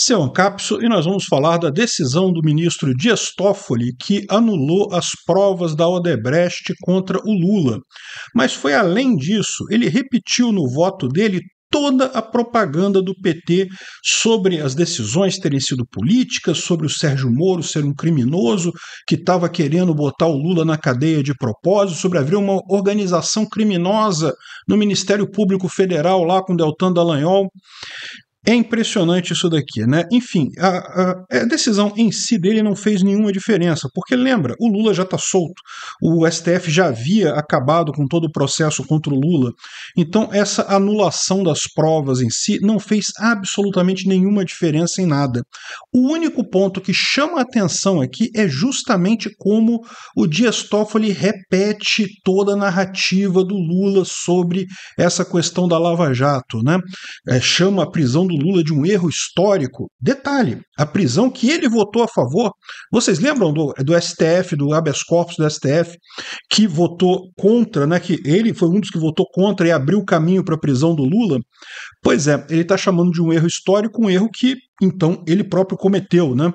Esse é o Ancapso e nós vamos falar da decisão do ministro Dias Toffoli que anulou as provas da Odebrecht contra o Lula. Mas foi além disso, ele repetiu no voto dele toda a propaganda do PT sobre as decisões terem sido políticas, sobre o Sérgio Moro ser um criminoso que estava querendo botar o Lula na cadeia de propósito, sobre haver uma organização criminosa no Ministério Público Federal lá com Deltan Dallagnol. É impressionante isso daqui, né? Enfim, a, é, a, decisão em si dele não fez nenhuma diferença, porque lembra, o Lula já está solto, o STF já havia acabado com todo o processo contra o Lula, então essa anulação das provas em si não fez absolutamente nenhuma diferença em nada. O único ponto que chama a atenção aqui é justamente como o Dias Toffoli repete toda a narrativa do Lula sobre essa questão da Lava Jato, né? É, chama a prisão do Lula de um erro histórico. Detalhe, a prisão que ele votou a favor, vocês lembram do, do STF, do habeas corpus do STF, que votou contra, né, que ele foi um dos que votou contra e abriu o caminho para a prisão do Lula? Pois é, ele está chamando de um erro histórico um erro que então ele próprio cometeu, né?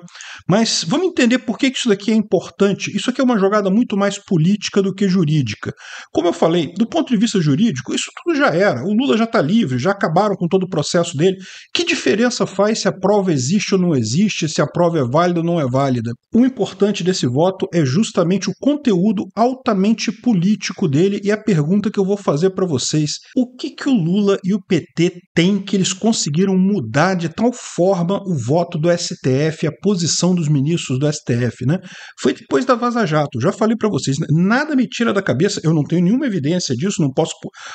Mas vamos entender por que isso daqui é importante. Isso aqui é uma jogada muito mais política do que jurídica. Como eu falei, do ponto de vista jurídico, isso tudo já era. O Lula já está livre, já acabaram com todo o processo dele. Que diferença faz se a prova existe ou não existe, se a prova é válida ou não é válida? O importante desse voto é justamente o conteúdo altamente político dele e a pergunta que eu vou fazer para vocês: o que que o Lula e o PT têm que eles conseguiram mudar de tal forma o voto do STF, a posição dos ministros do STF, né? Foi depois da Vaza Jato, já falei para vocês, né? nada me tira da cabeça, eu não tenho nenhuma evidência disso, não posso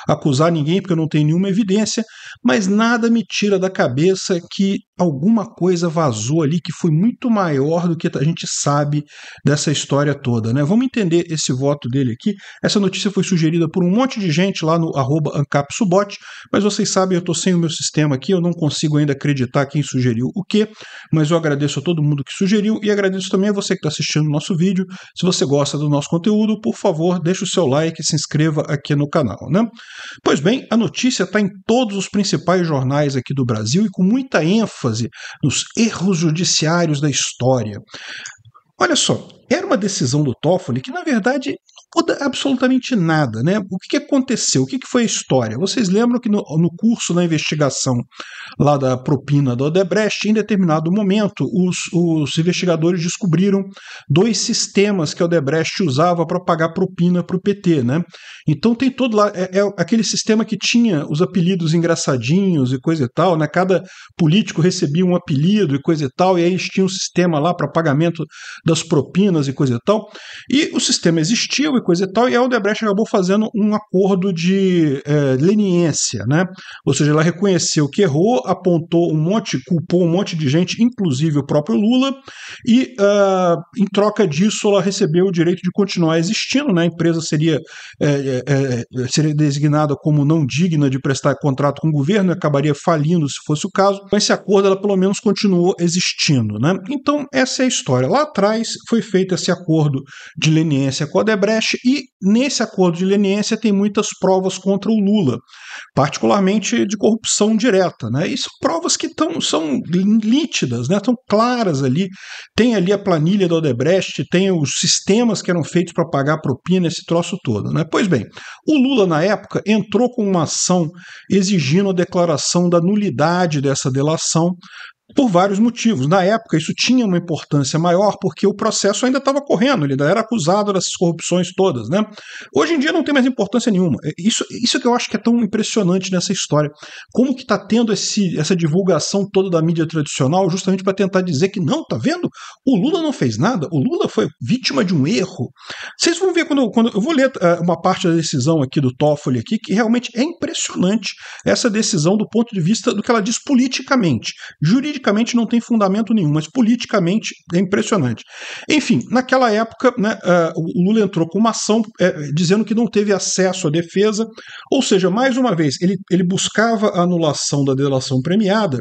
acusar ninguém porque eu não tenho nenhuma evidência, mas nada me tira da cabeça que alguma coisa vazou ali que foi muito maior do que a gente sabe dessa história toda, né? Vamos entender esse voto dele aqui. Essa notícia foi sugerida por um monte de gente lá no ancapsubot, mas vocês sabem, eu estou sem o meu sistema aqui, eu não consigo ainda acreditar quem sugeriu o que, mas eu agradeço a todo mundo que sugeriu e agradeço também a você que está assistindo o nosso vídeo. Se você gosta do nosso conteúdo, por favor, deixe o seu like e se inscreva aqui no canal. Né? Pois bem, a notícia está em todos os principais jornais aqui do Brasil e com muita ênfase nos erros judiciários da história. Olha só, era uma decisão do Toffoli que, na verdade, não muda absolutamente nada. Né? O que, que aconteceu? O que, que, foi a história? Vocês lembram que no, no curso da investigação lá da propina da Odebrecht, em determinado momento, os, os investigadores descobriram dois sistemas que a Odebrecht usava para pagar propina para o PT. Né? Então tem todo lá. É, é aquele sistema que tinha os apelidos engraçadinhos e coisa e tal. Né? Cada político recebia um apelido e coisa e tal, e aí eles tinham um sistema lá para pagamento das propinas e coisa e tal. E o sistema existiu e coisa e tal, e a Odebrecht acabou fazendo um acordo de é, leniência, né? Ou seja, ela reconheceu que errou, apontou um monte, culpou um monte de gente, inclusive o próprio Lula, e uh, em troca disso ela recebeu o direito de continuar existindo, né? A empresa seria, é, é, é, seria designada como não digna de prestar contrato com o governo e acabaria falindo se fosse o caso. com então, esse acordo ela pelo menos continuou existindo, né? Então essa é a história. Lá atrás foi feito feito esse acordo de leniência com a Odebrecht e nesse acordo de leniência tem muitas provas contra o Lula, particularmente de corrupção direta, né? E são provas que tão, são lítidas, né? Estão claras ali. Tem ali a planilha da Odebrecht, tem os sistemas que eram feitos para pagar propina, esse troço todo, né? Pois bem, o Lula na época entrou com uma ação exigindo a declaração da nulidade dessa delação por vários motivos. Na época, isso tinha uma importância maior porque o processo ainda estava correndo, ele ainda era acusado dessas corrupções todas. Né? Hoje em dia não tem mais importância nenhuma. É, isso, isso que eu acho que é tão impressionante nessa história. Como que está tendo esse, essa divulgação toda da mídia tradicional justamente para tentar dizer que não, tá vendo? O Lula não fez nada, o Lula foi vítima de um erro. Vocês vão ver quando, quando eu vou ler eh, uma parte da decisão aqui do Toffoli aqui, que realmente é impressionante essa decisão do ponto de vista do que ela diz politicamente. Juridicamente juridicamente não tem fundamento nenhum, mas politicamente é impressionante. Enfim, naquela época, né, eh, o Lula entrou com uma ação eh, dizendo que não teve acesso à defesa, ou seja, mais uma vez, ele, ele buscava a anulação da delação premiada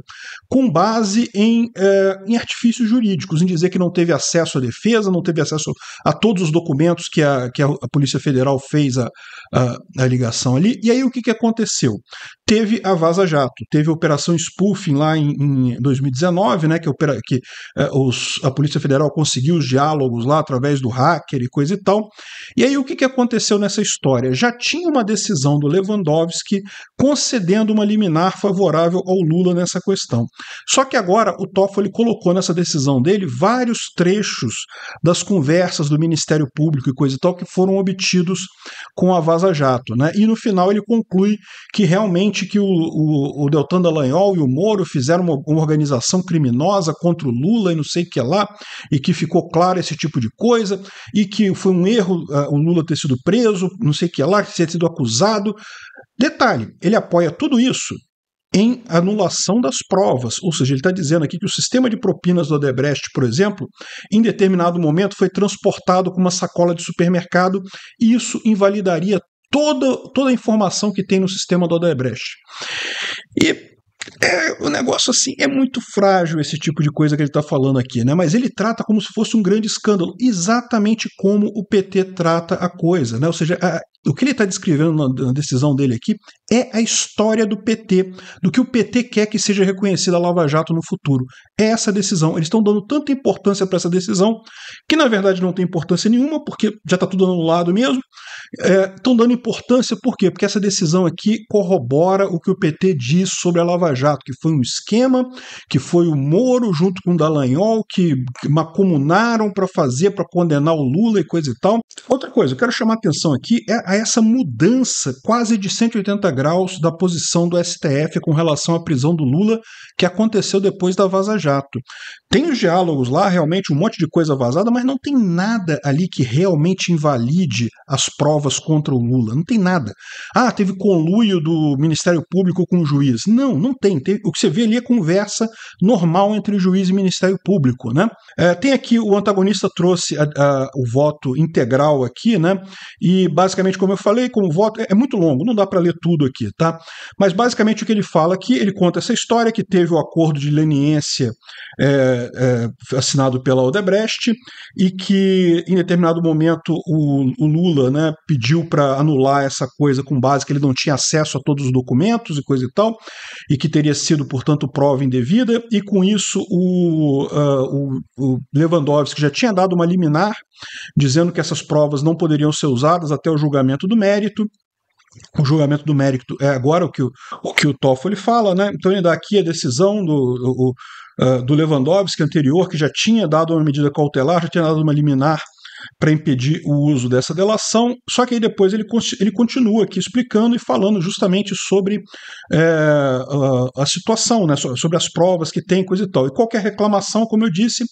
com base em, eh, em artifícios jurídicos, em dizer que não teve acesso à defesa, não teve acesso a todos os documentos que a, que a, Polícia Federal fez a, a, a ligação ali. E aí o que, que aconteceu? Teve a Vaza Jato, teve a Operação Spoofing lá em, em 2019, né, que, opera, que eh, os, a Polícia Federal conseguiu os diálogos lá através do hacker e coisa e tal. E aí o que, que aconteceu nessa história? Já tinha uma decisão do Lewandowski concedendo uma liminar favorável ao Lula nessa questão. Só que agora o Toffoli colocou nessa decisão dele vários trechos das conversas do Ministério Público e coisa e tal que foram obtidos com a Vaza Jato, né? E no final ele conclui que realmente que o, o, o Deltan Dallagnol e o Moro fizeram uma, uma organização organização criminosa contra o Lula e não sei o que lá, e que ficou claro esse tipo de coisa, e que foi um erro uh, o Lula ter sido preso, não sei o que lá, ter sido acusado. Detalhe, ele apoia tudo isso em anulação das provas, ou seja, ele está dizendo aqui que o sistema de propinas do Odebrecht, por exemplo, em determinado momento foi transportado com uma sacola de supermercado e isso invalidaria toda, toda a informação que tem no sistema do Odebrecht. E é, o negócio assim é muito frágil esse tipo de coisa que ele está falando aqui, né? Mas ele trata como se fosse um grande escândalo, exatamente como o PT trata a coisa, né? Ou seja, a, o que ele está descrevendo na, na, decisão dele aqui é a história do PT, do que o PT quer que seja reconhecida a Lava Jato no futuro. É essa decisão. Eles estão dando tanta importância para essa decisão, que na verdade não tem importância nenhuma, porque já está tudo anulado mesmo. Estão é, dando importância por quê? Porque essa decisão aqui corrobora o que o PT diz sobre a Lava Jato Jato, que foi um esquema, que foi o Moro junto com o Dallagnol, que macomunaram para fazer, para condenar o Lula e coisa e tal. Outra coisa, eu quero chamar a atenção aqui é a essa mudança quase de 180 graus da posição do STF com relação à prisão do Lula, que aconteceu depois da Vaza Jato. Tem os diálogos lá, realmente um monte de coisa vazada, mas não tem nada ali que realmente invalide as provas contra o Lula. Não tem nada. Ah, teve conluio do Ministério Público com o juiz. Não, não tem. o que você vê ali é conversa normal entre o juiz e o Ministério Público, né? É, tem aqui o antagonista trouxe a, a, o voto integral aqui, né? E basicamente, como eu falei, como o voto é, é muito longo, não dá para ler tudo aqui, tá? Mas basicamente o que ele fala aqui, ele conta essa história que teve o acordo de leniência. É, é, é, assinado pela Odebrecht e que em determinado momento o, o Lula né, pediu para anular essa coisa com base que ele não tinha acesso a todos os documentos e coisa e tal, e que teria sido, portanto, prova indevida, e com isso o, uh, o, o Lewandowski já tinha dado uma liminar dizendo que essas provas não poderiam ser usadas até o julgamento do mérito, o julgamento do mérito é agora o que o, o que o Toffoli fala, né? Então ele dá aqui a decisão do o, ah, do Lewandowski anterior, que já tinha dado uma medida cautelar, já tinha dado uma liminar para impedir o uso dessa delação. Só que aí depois ele, ele continua aqui explicando e falando justamente sobre é, a, a, situação, né, sobre as provas que tem, coisa e tal. E qualquer é reclamação, como eu disse,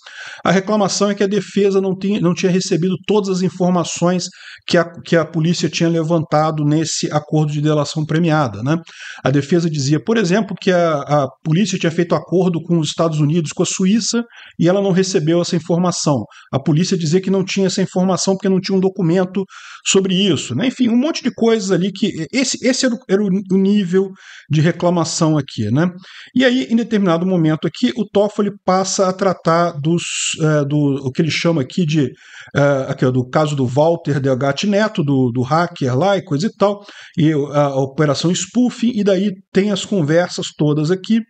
a reclamação é que a defesa não, tinha não tinha recebido todas as informações que a, que a polícia tinha levantado nesse acordo de delação premiada. Né? A defesa dizia, por exemplo, que a, a polícia tinha feito acordo com os Estados Unidos, com a Suíça, e ela não recebeu essa informação. A polícia dizia que não tinha essa informação porque não tinha um documento sobre isso. Né? Enfim, um monte de coisas ali que. Esse, esse era, o, era o nível de reclamação aqui. Né? E aí, em determinado momento aqui, o Toffoli passa a tratar dos, eh, do o que ele chama aqui de. Eh, aqui, ó, do caso do Walter Delgatti Neto, do, do hacker lá e coisa e tal, e a, eh, a operação spoofing, e daí tem as conversas todas aqui.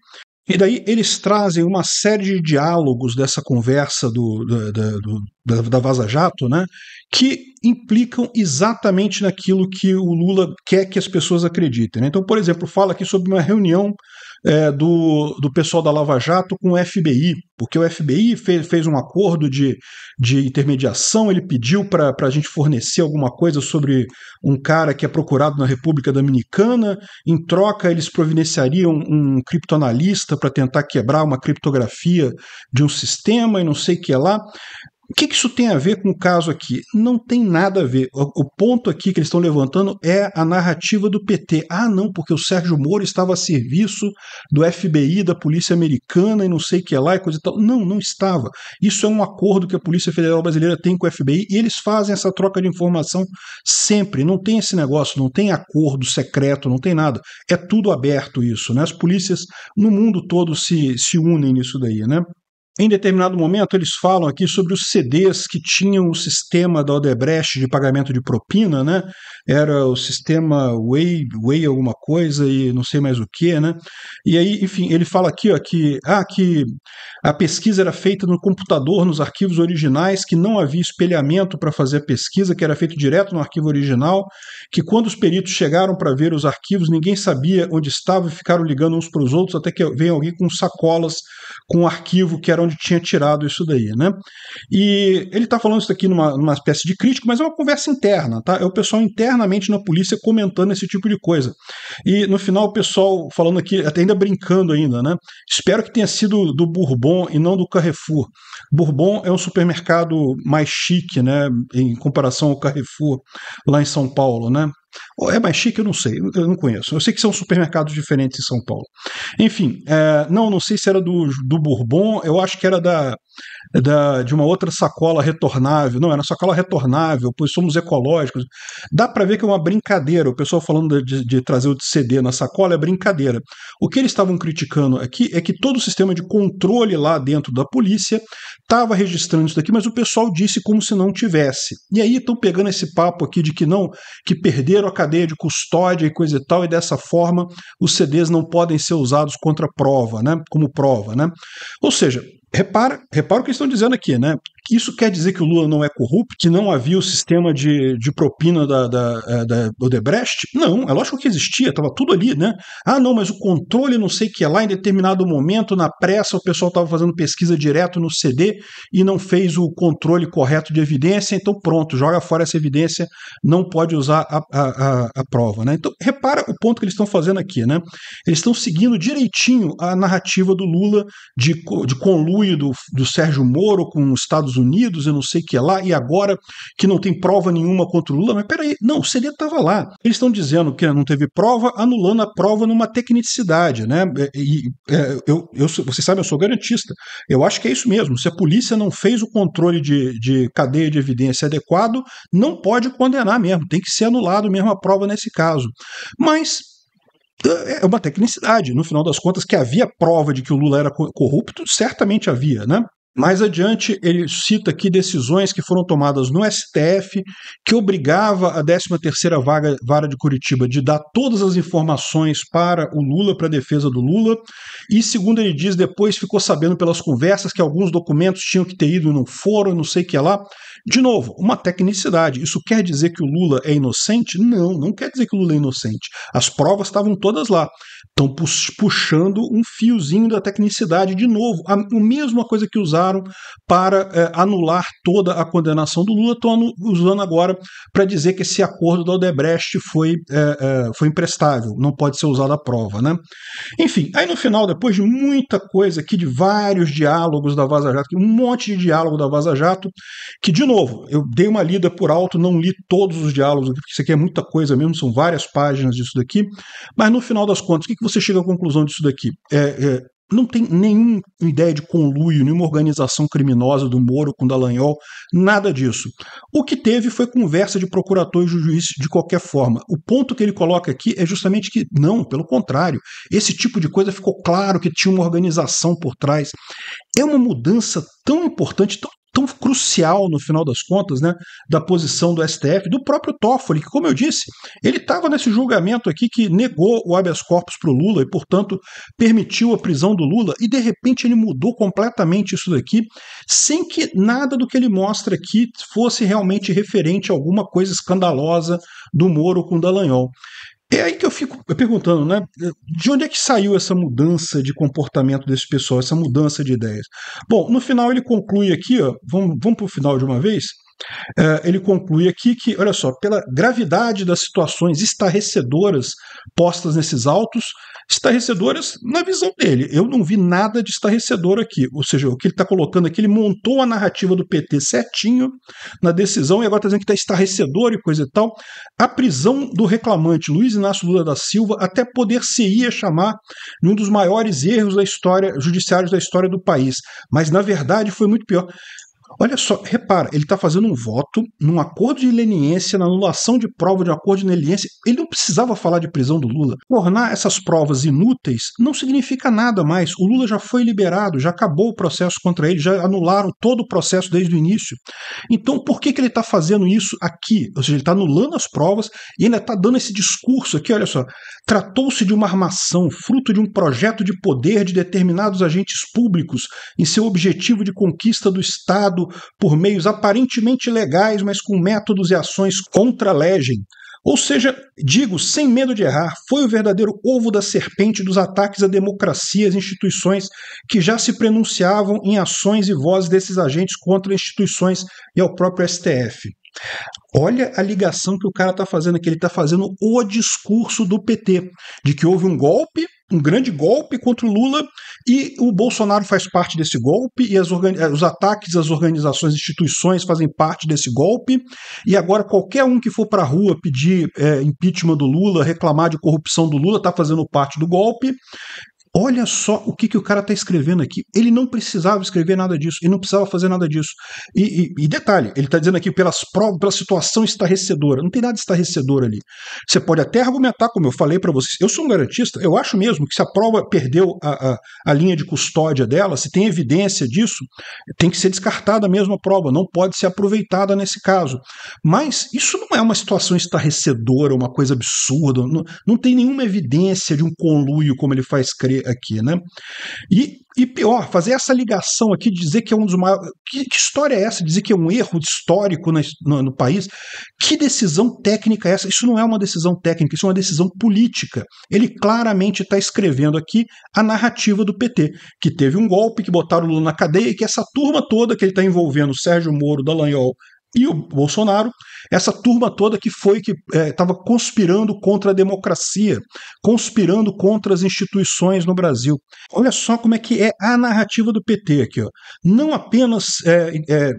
E daí eles trazem uma série de diálogos dessa conversa do, do, do, da, da Vaza Jato, né, que implicam exatamente naquilo que o Lula quer que as pessoas acreditem. Né? Então, por exemplo, fala aqui sobre uma reunião é, do, do pessoal da Lava Jato com o FBI, porque o FBI fez, fez um acordo de, de intermediação, ele pediu para a gente fornecer alguma coisa sobre um cara que é procurado na República Dominicana, em troca eles providenciariam um, um criptoanalista para tentar quebrar uma criptografia de um sistema e não sei o que lá. O que, que, isso tem a ver com o caso aqui? Não tem nada a ver. O, o ponto aqui que eles estão levantando é a narrativa do PT. Ah, não, porque o Sérgio Moro estava a serviço do FBI, da polícia americana e não sei o que lá e coisa e tal. Não, não estava. Isso é um acordo que a Polícia Federal Brasileira tem com o FBI e eles fazem essa troca de informação sempre. Não tem esse negócio, não tem acordo secreto, não tem nada. É tudo aberto isso, né? As polícias no mundo todo se, se unem nisso daí, né? Em determinado momento, eles falam aqui sobre os CDs que tinham o sistema da Odebrecht de pagamento de propina, né? Era o sistema Way, Way alguma coisa e não sei mais o que, né? E aí, enfim, ele fala aqui ó, que, ah, que a pesquisa era feita no computador, nos arquivos originais, que não havia espelhamento para fazer a pesquisa, que era feito direto no arquivo original, que quando os peritos chegaram para ver os arquivos, ninguém sabia onde estava e ficaram ligando uns para os outros até que veio alguém com sacolas com um arquivo que era onde tinha tirado isso daí, né? E ele está falando isso aqui numa, numa espécie de crítico, mas é uma conversa interna, tá? É o pessoal internamente na polícia comentando esse tipo de coisa. E no final o pessoal falando aqui, até ainda brincando ainda, né? Espero que tenha sido do Bourbon e não do Carrefour. Bourbon é um supermercado mais chique, né? Em comparação ao Carrefour lá em São Paulo, né? Ou é mais chique, eu não sei, eu não conheço. Eu sei que são supermercados diferentes em São Paulo. Enfim, é, não, não sei se era do, do Bourbon, eu acho que era da da, de uma outra sacola retornável. Não, era sacola retornável, pois somos ecológicos. Dá para ver que é uma brincadeira. O pessoal falando de, de trazer o CD na sacola é brincadeira. O que eles estavam criticando aqui é que todo o sistema de controle lá dentro da polícia estava registrando isso daqui, mas o pessoal disse como se não tivesse. E aí estão pegando esse papo aqui de que não, que perderam a cadeia de custódia e coisa e tal, e dessa forma os CDs não podem ser usados contra prova, né? Como prova, né? Ou seja, repara, repara o que eles estão dizendo aqui, né? Isso quer dizer que o Lula não é corrupto, que não havia o sistema de, de propina da, da, é, da Odebrecht? Não, é lógico que existia, estava tudo ali, né? Ah, não, mas o controle não sei o que é lá, em determinado momento, na pressa, o pessoal estava fazendo pesquisa direto no CD e não fez o controle correto de evidência, então pronto, joga fora essa evidência, não pode usar a, a, a, a prova, né? Então, repara o ponto que eles estão fazendo aqui, né? Eles estão seguindo direitinho a narrativa do Lula de, de conluio do, do Sérgio Moro com os Estados Unidos, eu não sei o que é lá, e agora que não tem prova nenhuma contra o Lula, mas peraí, não, o CD estava lá. Eles estão dizendo que não teve prova, anulando a prova numa tecnicidade, né? É, é, e, é, eu, eu, vocês sabem, eu sou garantista. Eu acho que é isso mesmo. Se a polícia não fez o controle de, de cadeia de evidência adequado, não pode condenar mesmo, tem que ser anulado mesmo a prova nesse caso. Mas é uma tecnicidade, no final das contas, que havia prova de que o Lula era corrupto, certamente havia, né? Mais adiante, ele cita aqui decisões que foram tomadas no STF que obrigava a 13ª vaga, vara de Curitiba de dar todas as informações para o Lula, para a defesa do Lula, e segundo ele diz, depois ficou sabendo pelas conversas que alguns documentos tinham que ter ido e não foram, não sei o que é lá. De novo, uma tecnicidade. Isso quer dizer que o Lula é inocente? Não, não quer dizer que o Lula é inocente. As provas estavam todas lá. Estão puxando um fiozinho da tecnicidade de novo. A, a mesma coisa que usaram usaram para é, anular toda a condenação do Lula, estão usando agora para dizer que esse acordo da Odebrecht foi, é, foi imprestável, não pode ser usado à prova. Né? Enfim, aí no final, depois de muita coisa aqui, de vários diálogos da Vaza Jato, um monte de diálogo da Vaza Jato, que, de novo, eu dei uma lida por alto, não li todos os diálogos porque isso aqui é muita coisa mesmo, são várias páginas disso daqui, mas no final das contas, o que, que você chega à conclusão disso daqui? É, é, não tem nenhuma ideia de conluio, nenhuma organização criminosa do Moro com Dallagnol, nada disso. O que teve foi conversa de procurador e juiz de qualquer forma. O ponto que ele coloca aqui é justamente que, não, pelo contrário, esse tipo de coisa ficou claro que tinha uma organização por trás. É uma mudança tão importante, tão tão crucial no final das contas, né, da posição do STF, do próprio Toffoli, que como eu disse, ele estava nesse julgamento aqui que negou o habeas corpus para o Lula e, portanto, permitiu a prisão do Lula e de repente ele mudou completamente isso daqui, sem que nada do que ele mostra aqui fosse realmente referente a alguma coisa escandalosa do Moro com o Dallagnol. É aí que eu fico perguntando, né? De onde é que saiu essa mudança de comportamento desse pessoal, essa mudança de ideias? Bom, no final ele conclui aqui, ó, vamos, vamos para o final de uma vez. É, ele conclui aqui que, olha só, pela gravidade das situações estarrecedoras postas nesses autos, estarrecedoras na visão dele. Eu não vi nada de estarrecedor aqui. Ou seja, o que ele está colocando aqui, ele montou a narrativa do PT certinho na decisão e agora está dizendo que está estarrecedor e coisa e tal. A prisão do reclamante Luiz Inácio Lula da Silva até poder se ia chamar de um dos maiores erros da história, judiciários da história do país. Mas, na verdade, foi muito pior. Olha só, repara, ele está fazendo um voto num acordo de leniência, na anulação de prova de um acordo de leniência. Ele não precisava falar de prisão do Lula. Tornar essas provas inúteis não significa nada mais. O Lula já foi liberado, já acabou o processo contra ele, já anularam todo o processo desde o início. Então, por que, que ele está fazendo isso aqui? Ou seja, ele está anulando as provas e ainda está dando esse discurso aqui, olha só. Tratou-se de uma armação, fruto de um projeto de poder de determinados agentes públicos em seu objetivo de conquista do Estado por meios aparentemente legais, mas com métodos e ações contra legem. Ou seja, digo sem medo de errar, foi o verdadeiro ovo da serpente dos ataques à democracia e às instituições que já se pronunciavam em ações e vozes desses agentes contra instituições e ao próprio STF. Olha a ligação que o cara está fazendo aqui. Ele está fazendo o discurso do PT, de que houve um golpe, um grande golpe contra o Lula, e o Bolsonaro faz parte desse golpe, e os ataques às organizações instituições fazem parte desse golpe. E agora, qualquer um que for para a rua pedir é, impeachment do Lula, reclamar de corrupção do Lula, está fazendo parte do golpe. Olha só o que, que o cara está escrevendo aqui. Ele não precisava escrever nada disso, ele não precisava fazer nada disso. E, e, e detalhe, ele está dizendo aqui pelas provas, pela situação estarrecedora. Não tem nada estarrecedor ali. Você pode até argumentar, como eu falei para vocês, eu sou um garantista, eu acho mesmo que se a prova perdeu a, a, a linha de custódia dela, se tem evidência disso, tem que ser descartada mesmo a prova, não pode ser aproveitada nesse caso. Mas isso não é uma situação estarrecedora, uma coisa absurda, não, não tem nenhuma evidência de um conluio, como ele faz crer aqui, né? E, e pior, fazer essa ligação aqui, dizer que é um dos maiores. Que, que história é essa? Dizer que é um erro histórico no, no país? Que decisão técnica é essa? Isso não é uma decisão técnica, isso é uma decisão política. Ele claramente está escrevendo aqui a narrativa do PT, que teve um golpe, que botaram o Lula na cadeia e que essa turma toda que ele está envolvendo, Sérgio Moro, Dallagnol, e o Bolsonaro, essa turma toda que foi que estava é, conspirando contra a democracia, conspirando contra as instituições no Brasil. Olha só como é que é a narrativa do PT aqui. Ó. Não apenas é, é,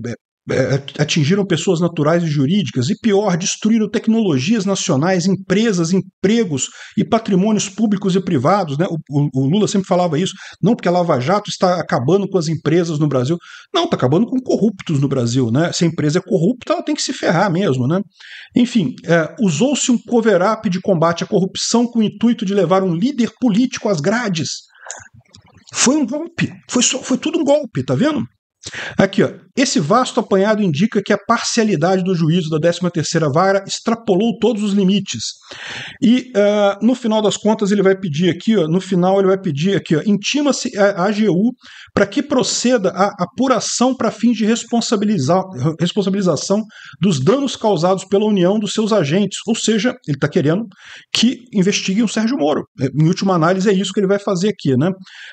é, atingiram pessoas naturais e jurídicas, e pior, destruíram tecnologias nacionais, empresas, empregos e patrimônios públicos e privados. Né? O, o, o, Lula sempre falava isso, não porque a Lava Jato está acabando com as empresas no Brasil. Não, está acabando com corruptos no Brasil. Né? Se a empresa é corrupta, ela tem que se ferrar mesmo. Né? Enfim, é, usou-se um cover-up de combate à corrupção com o intuito de levar um líder político às grades. Foi um golpe, foi, só, foi tudo um golpe, tá vendo? Aqui, ó. Esse vasto apanhado indica que a parcialidade do juízo da 13ª vara extrapolou todos os limites. E uh, no final das contas ele vai pedir aqui, ó, no final ele vai pedir aqui, ó, intima-se a AGU para que proceda a apuração para fins de responsabilizar, responsabilização dos danos causados pela união dos seus agentes. Ou seja, ele está querendo que investigue o Sérgio Moro. Em última análise é isso que ele vai fazer aqui, né?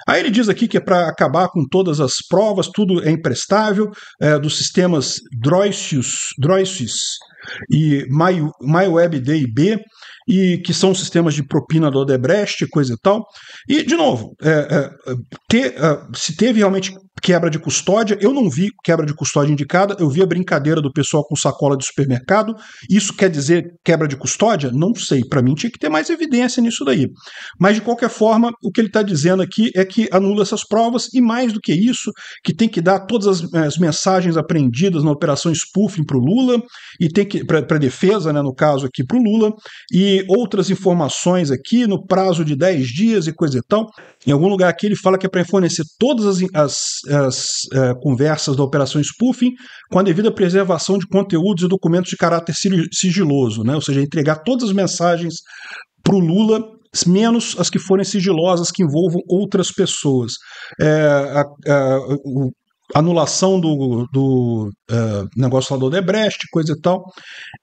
Aí ele diz aqui que é para acabar com todas as provas, tudo é imprestável, é, dos sistemas Droisius, Droisius e My, D e B, e que são sistemas de propina do Odebrecht, coisa e tal. E, de novo, é, é, é ter, é, se teve realmente quebra de custódia. Eu não vi quebra de custódia indicada, eu vi a brincadeira do pessoal com sacola de supermercado. Isso quer dizer quebra de custódia? Não sei. Para mim tinha que ter mais evidência nisso daí. Mas, de qualquer forma, o que ele está dizendo aqui é que anula essas provas e, mais do que isso, que tem que dar todas as, eh, as mensagens apreendidas na operação spoofing para o Lula e tem que para defesa, né, no caso aqui para o Lula, e outras informações aqui no prazo de 10 dias e coisa e tal. Em algum lugar aqui ele fala que é para fornecer todas as, as as eh, conversas da Operação Spoofing com a devida preservação de conteúdos e documentos de caráter sigiloso, né? ou seja, entregar todas as mensagens para o Lula menos as que forem sigilosas, que envolvam outras pessoas. É, a, a, o, anulação do, do uh, negócio lá do Odebrecht, coisa e tal.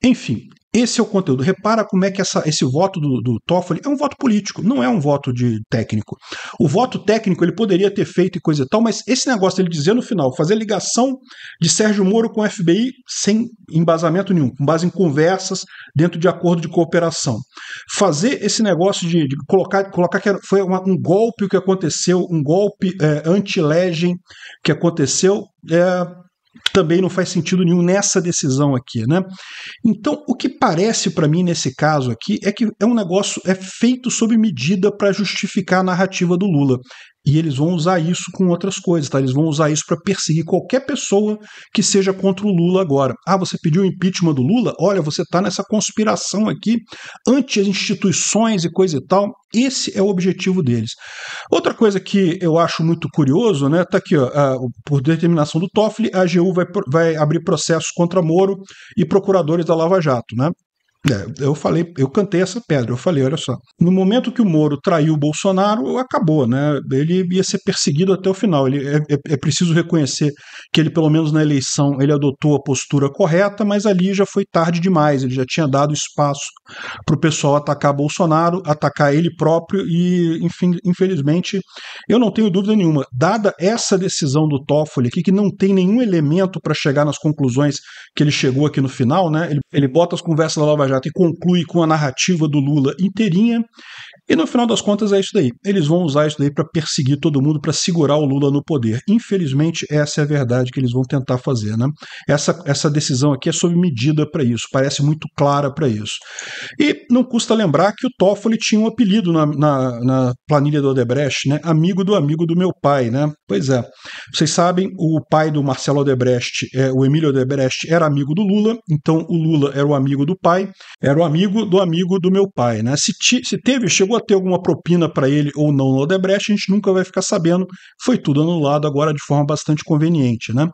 Enfim, esse é o conteúdo. Repara como é que essa, esse voto do, do, Toffoli é um voto político, não é um voto de técnico. O voto técnico ele poderia ter feito e coisa e tal, mas esse negócio ele dizer no final, fazer ligação de Sérgio Moro com o FBI sem embasamento nenhum, com base em conversas dentro de acordo de cooperação. Fazer esse negócio de, de colocar, colocar que foi uma, um golpe o que aconteceu, um golpe é, anti-legem que aconteceu, é, também não faz sentido nenhum nessa decisão aqui, né? Então, o que parece para mim nesse caso aqui é que é um negócio é feito sob medida para justificar a narrativa do Lula. E eles vão usar isso com outras coisas, tá? Eles vão usar isso para perseguir qualquer pessoa que seja contra o Lula agora. Ah, você pediu o impeachment do Lula? Olha, você tá nessa conspiração aqui anti as instituições e coisa e tal. Esse é o objetivo deles. Outra coisa que eu acho muito curioso, né? Tá aqui, ó, a, por determinação do Toffoli, a AGU vai, vai abrir processos contra Moro e procuradores da Lava Jato, né? É, eu falei, eu cantei essa pedra, eu falei, olha só, no momento que o Moro traiu o Bolsonaro, acabou, né? Ele ia ser perseguido até o final. Ele, é, é, é preciso reconhecer que ele, pelo menos na eleição, ele adotou a postura correta, mas ali já foi tarde demais, ele já tinha dado espaço para o pessoal atacar Bolsonaro, atacar ele próprio, e, enfim, infelizmente, eu não tenho dúvida nenhuma, dada essa decisão do Toffoli aqui, que não tem nenhum elemento para chegar nas conclusões que ele chegou aqui no final, né? Ele, ele bota as conversas da Lava Jato e conclui com a narrativa do Lula inteirinha. E no final das contas é isso daí. Eles vão usar isso daí para perseguir todo mundo, para segurar o Lula no poder. Infelizmente, essa é a verdade que eles vão tentar fazer. Né? Essa, essa decisão aqui é sob medida para isso, parece muito clara para isso. E não custa lembrar que o Toffoli tinha um apelido na, na, na planilha do Odebrecht, né? amigo do amigo do meu pai. Né? Pois é. Vocês sabem, o pai do Marcelo Odebrecht, é, o Emílio Odebrecht, era amigo do Lula, então o Lula era o amigo do pai, era o amigo do amigo do meu pai. Né? Se, ti, se teve, chegou a ter alguma propina para ele ou não no Odebrecht, a gente nunca vai ficar sabendo. Foi tudo anulado agora de forma bastante conveniente. Né?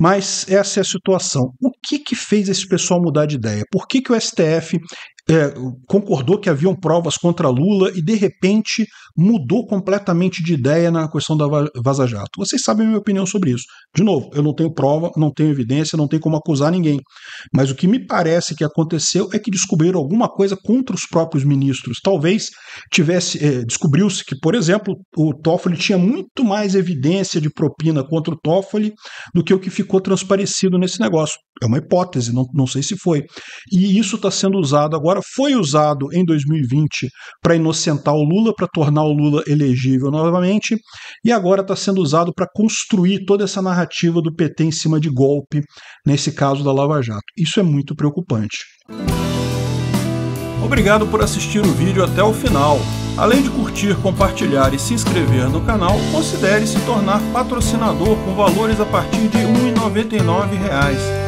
Mas essa é a situação. O que, que fez esse pessoal mudar de ideia? Por que, que o STF é, concordou que haviam provas contra Lula e, de repente, mudou completamente de ideia na questão da Vaza Jato. Vocês sabem a minha opinião sobre isso. De novo, eu não tenho prova, não tenho evidência, não tenho como acusar ninguém. Mas o que me parece que aconteceu é que descobriram alguma coisa contra os próprios ministros. Talvez tivesse. É, Descobriu-se que, por exemplo, o Toffoli tinha muito mais evidência de propina contra o Toffoli do que o que ficou transparecido nesse negócio. É uma hipótese, não, não sei se foi. E isso está sendo usado agora agora, foi usado em 2020 para inocentar o Lula, para tornar o Lula elegível novamente, e agora está sendo usado para construir toda essa narrativa do PT em cima de golpe, nesse caso da Lava Jato. Isso é muito preocupante. Obrigado por assistir o vídeo até o final. Além de curtir, compartilhar e se inscrever no canal, considere se tornar patrocinador com valores a partir de R$ 1,99